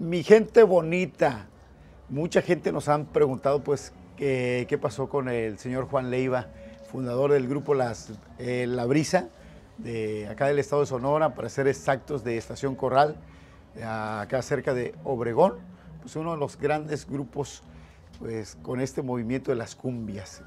Mi gente bonita, mucha gente nos han preguntado pues qué, pasó con el señor Juan Leiva, fundador del grupo Las, eh, La Brisa, de acá del estado de Sonora, para ser exactos, de Estación Corral, eh, acá cerca de Obregón, pues uno de los grandes grupos pues, con este movimiento de las cumbias.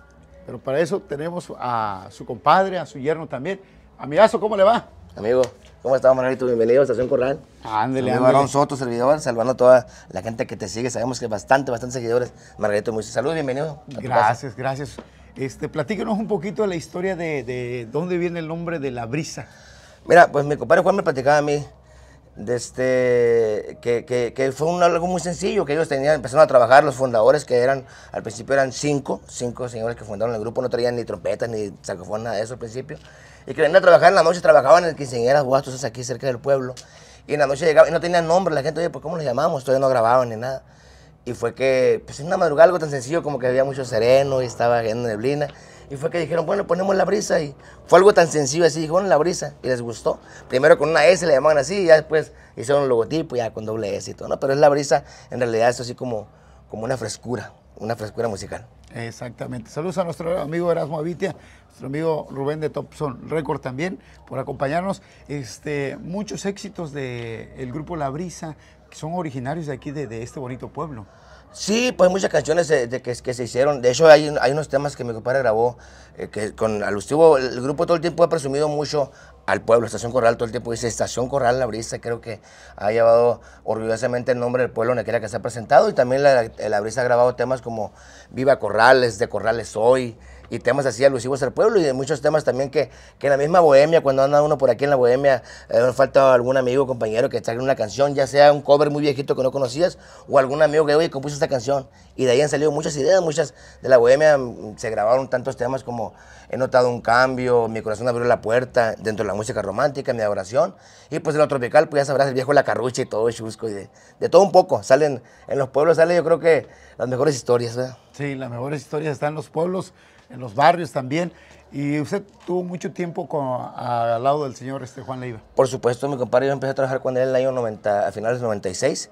Pero para eso tenemos a su compadre, a su yerno también. Amigazo, ¿cómo le va? Amigo, ¿cómo estás, Margarito? Bienvenido a Estación Corral. Ándale, ándale. a Soto, servidor, saludando a toda la gente que te sigue. Sabemos que bastante, bastante seguidores. Margarito, muy saludos, bienvenido. Gracias, gracias. Este, platícanos un poquito de la historia de, de dónde viene el nombre de La Brisa. Mira, pues mi compadre Juan me platicaba a mí de este, que, fue algo muy sencillo, que ellos tenían, empezaron a trabajar, los fundadores que eran, al principio eran cinco, cinco señores que fundaron el grupo, no traían ni trompetas, ni saxofón, nada de eso al principio, y que venían a trabajar en la noche, trabajaban en el quinceañeras Guastos, aquí cerca del pueblo, y en la noche llegaban, y no tenían nombre, la gente, oye, pues ¿cómo los llamamos? Todavía no grababan ni nada, y fue que, pues en una madrugada algo tan sencillo como que había mucho sereno y estaba viendo neblina, y fue que dijeron, bueno, ponemos la brisa. Y fue algo tan sencillo así, dijeron la brisa. Y les gustó. Primero con una S le llamaban así, y ya después hicieron un logotipo, ya con doble S y todo, ¿no? Pero es la brisa, en realidad, es así como, como una frescura, una frescura musical. Exactamente. Saludos a nuestro amigo Erasmo Avitia, nuestro amigo Rubén de Topson Record también, por acompañarnos. Este, muchos éxitos del grupo La Brisa, son originarios de aquí, de, este bonito pueblo. Sí, pues muchas canciones eh, de, que, se hicieron. De hecho, hay, unos temas que mi compadre grabó, eh, que con alustivo, el grupo todo el tiempo ha presumido mucho al pueblo, Estación Corral, todo el tiempo dice Estación Corral La Brisa, creo que ha llevado orgullosamente el nombre del pueblo en aquella que se ha presentado y también la, la, la Brisa ha grabado temas como Viva Corrales, de Corrales Hoy, y temas así alusivos al pueblo y de muchos temas también que, que en la misma bohemia, cuando anda uno por aquí en la bohemia, eh, falta algún amigo, compañero que traiga una canción, ya sea un cover muy viejito que no conocías o algún amigo que, hoy compuso esta canción. Y de ahí han salido muchas ideas, muchas de la bohemia mm, se grabaron tantos temas como He notado un cambio, Mi corazón abrió la puerta, dentro de la música romántica, Mi adoración. Y pues en lo tropical, pues ya sabrás, el viejo La Carrucha y todo, el chusco y de, todo un poco. Salen, en los pueblos salen yo creo que las mejores historias, ¿verdad? Sí, las mejores historias están en los pueblos, en los barrios también. Y usted tuvo mucho tiempo al lado del señor este, Juan Leiva. Por supuesto, mi compadre, yo empecé a trabajar cuando él en el año 90, a finales del 96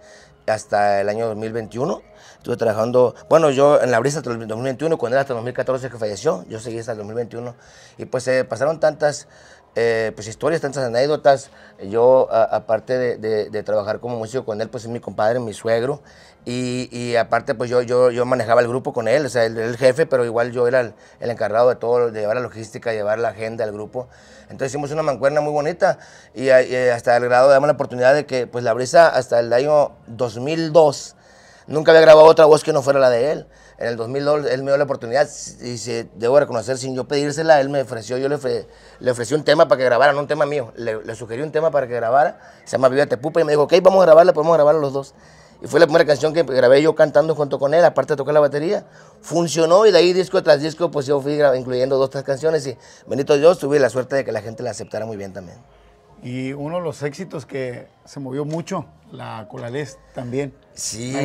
hasta el año 2021. Estuve trabajando, bueno, yo en la brisa hasta el 2021, cuando era hasta el 2014 que falleció, yo seguí hasta el 2021. Y pues se pasaron tantas eh, pues historias, tantas anécdotas. Yo, aparte de, trabajar como músico con él, pues es mi compadre, mi suegro. Y, aparte, pues yo, yo, yo, manejaba el grupo con él, o sea, él era el jefe, pero igual yo era el, encargado de todo, de llevar la logística, llevar la agenda del grupo. Entonces hicimos una mancuerna muy bonita y, y eh, hasta el grado damos la oportunidad de que, pues la brisa, hasta el año 2002, Nunca había grabado otra voz que no fuera la de él. En el 2002 él me dio la oportunidad y se, debo reconocer, sin yo pedírsela, él me ofreció, yo le, le ofrecí un tema para que grabara, no un tema mío, le, le, sugerí un tema para que grabara, se llama Viva Pupa y me dijo, ok, vamos a grabarla, podemos grabarla los dos. Y fue la primera canción que grabé yo cantando junto con él, aparte de tocar la batería. Funcionó y de ahí disco tras disco, pues yo fui incluyendo dos, tres canciones y bendito Dios, tuve la suerte de que la gente la aceptara muy bien también. Y uno de los éxitos que se movió mucho, la Colales también. Sí.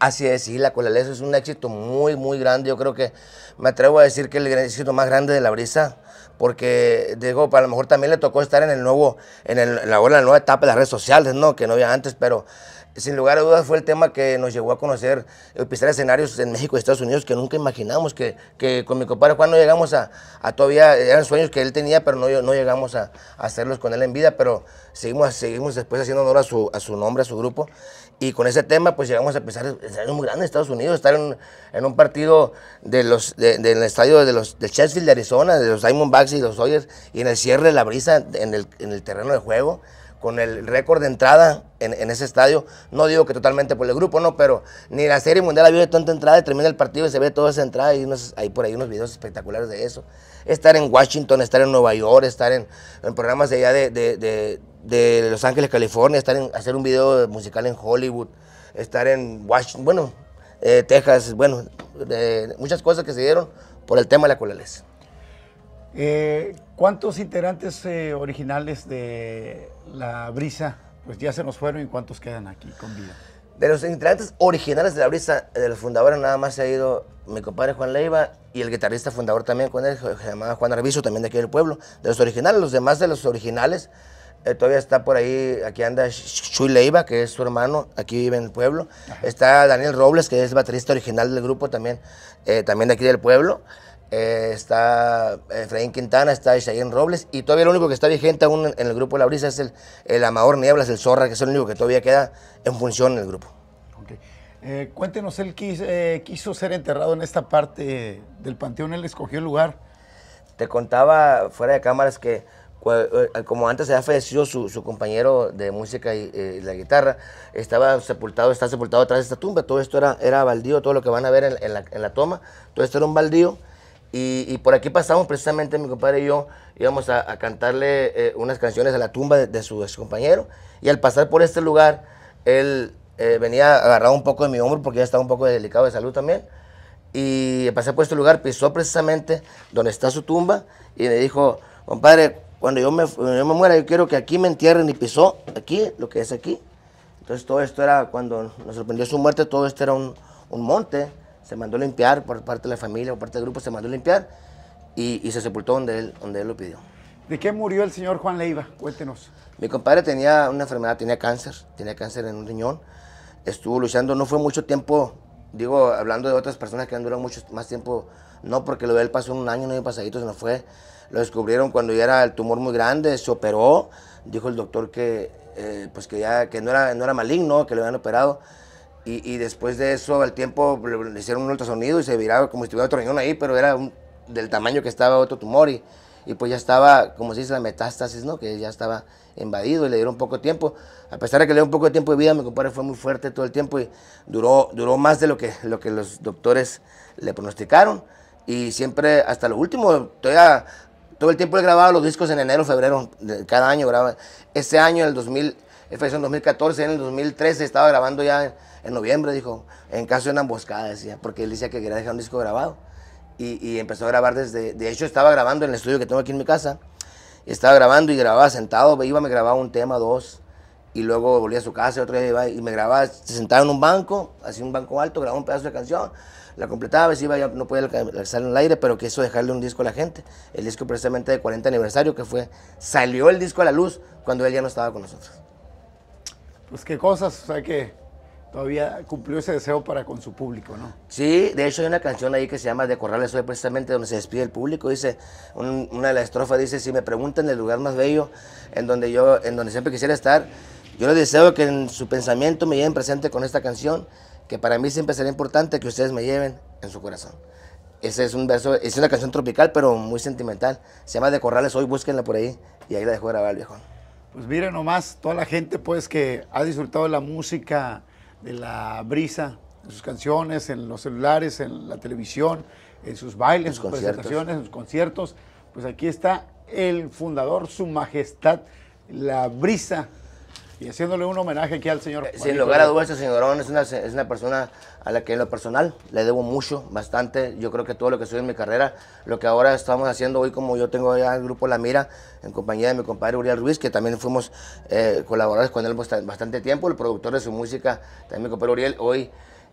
Así es, sí, la Colales es un éxito muy, muy grande. Yo creo que me atrevo a decir que el éxito más grande de la brisa, porque digo, a lo mejor también le tocó estar en el nuevo, en, la, nueva etapa de las redes sociales, ¿no? Que no había antes, pero sin lugar a dudas fue el tema que nos llevó a conocer, el eh, pisar escenarios en México y Estados Unidos que nunca imaginamos, que, que con mi compadre Juan no llegamos a, a, todavía, eran sueños que él tenía, pero no, no llegamos a, hacerlos con él en vida, pero seguimos, seguimos después haciendo honor a su, a su nombre, a su grupo, y con ese tema pues llegamos a pisar escenarios muy grande Estados Unidos, estar en, un partido de los, del estadio de los de Arizona, de los Diamondbacks y los Oyers, y en el cierre de la brisa en el, en el terreno de juego, con el récord de entrada en, ese estadio. No digo que totalmente por el grupo, no, pero ni la Serie Mundial había tanta entrada y termina el partido y se ve toda esa entrada. Y hay por ahí unos videos espectaculares de eso. Estar en Washington, estar en Nueva York, estar en, programas de allá de, Los Ángeles, California, estar en hacer un video musical en Hollywood, estar en Washington, bueno, eh, Texas, bueno, muchas cosas que se dieron por el tema de la colalesa. Eh, ¿Cuántos integrantes eh, originales de La Brisa pues ya se nos fueron y cuántos quedan aquí con vida? De los integrantes originales de La Brisa, eh, de los fundadores, nada más se ha ido mi compadre Juan Leiva y el guitarrista fundador también con él, se llamaba Juan Arbizo, también de aquí del pueblo. De los originales, los demás de los originales, todavía está por ahí, aquí anda Chuy Leiva, que es su hermano, aquí vive en el pueblo. Está Daniel Robles, que es el baterista original del grupo también, también de aquí del pueblo. Eh, está Efraín Quintana, está Isaín Robles, y todavía lo único que está vigente aún en el grupo La Brisa es el, el Amador Nieblas, el Zorra, que es el único que todavía queda en función en el grupo. Eh, cuéntenos, él eh, quiso, ser enterrado en esta parte del panteón, él escogió el lugar. Te contaba fuera de cámaras que como antes se había fallecido su, su, compañero de música y, la guitarra, estaba sepultado, está sepultado atrás de esta tumba, todo esto era, era baldío, todo lo que van a ver en, en, la, en la, toma, todo esto era un baldío y, por aquí pasamos precisamente mi compadre y yo, íbamos a, cantarle eh, unas canciones a la tumba de, su, excompañero. compañero. Y al pasar por este lugar, él eh, venía agarrado un poco de mi hombro porque ya estaba un poco delicado de salud también. Y al pasar por este lugar, pisó precisamente donde está su tumba y me dijo, compadre, cuando yo me, yo me muera, yo quiero que aquí me entierren. Y pisó aquí, lo que es aquí. Entonces todo esto era, cuando nos sorprendió su muerte, todo esto era un, un monte se mandó a limpiar por parte de la familia, o parte del grupo, se mandó a limpiar y, se sepultó donde él, donde él lo pidió. ¿De qué murió el señor Juan Leiva? Cuéntenos. Mi compadre tenía una enfermedad, tenía cáncer, tenía cáncer en un riñón. Estuvo luchando, no fue mucho tiempo, digo, hablando de otras personas que han durado mucho más tiempo, no, porque lo de él pasó un año, un año pasadito, se nos fue. Lo descubrieron cuando ya era el tumor muy grande, se operó, dijo el doctor que, eh, pues que ya que no, era, no era maligno, que lo habían operado y, después de eso, al tiempo, le hicieron un ultrasonido y se viraba como si tuviera otro riñón ahí, pero era del tamaño que estaba otro tumor. Y, y pues ya estaba, como se dice, la metástasis, ¿no? Que ya estaba invadido y le dieron poco tiempo. A pesar de que le dieron poco de tiempo de vida, mi compadre fue muy fuerte todo el tiempo y duró, duró más de lo que, lo que los doctores le pronosticaron. Y siempre, hasta lo último, todavía, todo el tiempo he grabado los discos en enero, febrero, cada año grababa. Ese año, el 2000, él en 2014, en el 2013 estaba grabando ya en, noviembre, dijo, en caso de una emboscada, decía, porque él decía que quería dejar un disco grabado. Y, empezó a grabar desde, de hecho estaba grabando en el estudio que tengo aquí en mi casa, estaba grabando y grababa sentado, iba, me grababa un tema, dos, y luego volvía a su casa, otro día iba y me grababa, se sentaba en un banco, hacía un banco alto, grababa un pedazo de canción, la completaba, si no podía en el aire, pero quiso dejarle un disco a la gente, el disco precisamente de 40 aniversario que fue, salió el disco a la luz cuando él ya no estaba con nosotros pues qué cosas, o sea que todavía cumplió ese deseo para con su público, ¿no? Sí, de hecho hay una canción ahí que se llama De Corrales hoy, precisamente donde se despide el público, dice, una de las estrofas dice, si me preguntan el lugar más bello en donde yo, en donde siempre quisiera estar, yo les deseo que en su pensamiento me lleven presente con esta canción, que para mí siempre será importante que ustedes me lleven en su corazón. Ese es un verso, es una canción tropical, pero muy sentimental. Se llama De Corrales Hoy, búsquenla por ahí. Y ahí la dejó grabar el viejo. Pues mira nomás, toda la gente pues que ha disfrutado de la música, de la brisa, en sus canciones, en los celulares, en la televisión, en sus bailes, en sus presentaciones, en sus conciertos. Pues aquí está el fundador, su majestad, la brisa y haciéndole un homenaje aquí al señor. Eh, sin lugar a dudas, señorón señor es una, persona a la que en lo personal le debo mucho, bastante. Yo creo que todo lo que soy en mi carrera, lo que ahora estamos haciendo hoy, como yo tengo ya el grupo La Mira, en compañía de mi compadre Uriel Ruiz, que también fuimos eh, colaboradores con él bastante tiempo, el productor de su música, también mi compadre Uriel, hoy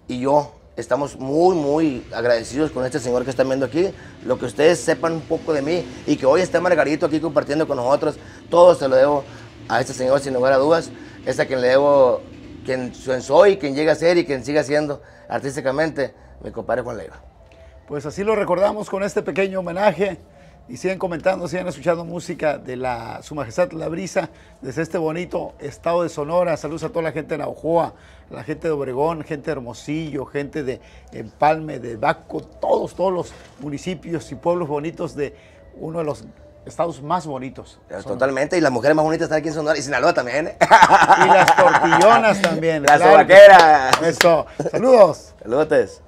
y yo estamos muy, muy agradecidos con este señor que están viendo aquí. Lo que ustedes sepan un poco de mí y que hoy está Margarito aquí compartiendo con nosotros, todo se lo debo a este señor sin lugar a dudas, es a quien le debo, quien soy, quien llega a ser y quien siga siendo artísticamente, me compadre con Leiva. Pues así lo recordamos con este pequeño homenaje y siguen comentando, siguen escuchando música de la Su Majestad La Brisa desde este bonito estado de Sonora. Saludos a toda la gente de La la gente de Obregón, gente de Hermosillo, gente de Empalme, de Baco, todos, todos los municipios y pueblos bonitos de uno de los estados más bonitos. Totalmente, y las mujeres más bonitas están aquí en Sonora y Sinaloa también. ¿eh? Y las tortillonas también. Las claro. Eso. Saludos. Saludos.